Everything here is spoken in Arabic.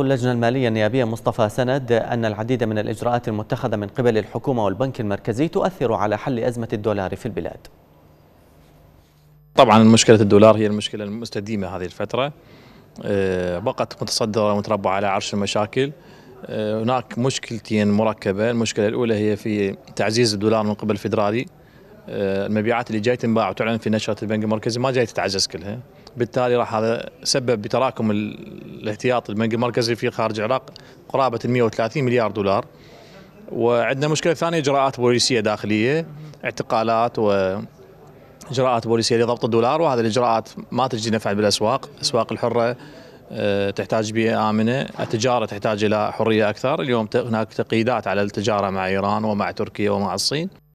اللجنة المالية النيابية مصطفى سند أن العديد من الإجراءات المتخذة من قبل الحكومة والبنك المركزي تؤثر على حل أزمة الدولار في البلاد طبعا مشكلة الدولار هي المشكلة المستديمة هذه الفترة آه، بقت متصدرة ومتربعة على عرش المشاكل آه، هناك مشكلتين مركبة المشكلة الأولى هي في تعزيز الدولار من قبل الفدرالي آه، المبيعات اللي جاي تنباع وتعلن في نشره البنك المركزي ما جاي تتعزز كلها بالتالي راح هذا سبب بتراكم الاحتياط البنك المركزي في خارج العراق قرابه 130 مليار دولار وعندنا مشكله ثانيه اجراءات بوليسيه داخليه اعتقالات و اجراءات بوليسيه لضبط الدولار وهذه الاجراءات ما تجدي نفع بالاسواق، الاسواق الحره آه، تحتاج بيئه امنه، التجاره تحتاج الى حريه اكثر، اليوم هناك تقييدات على التجاره مع ايران ومع تركيا ومع الصين.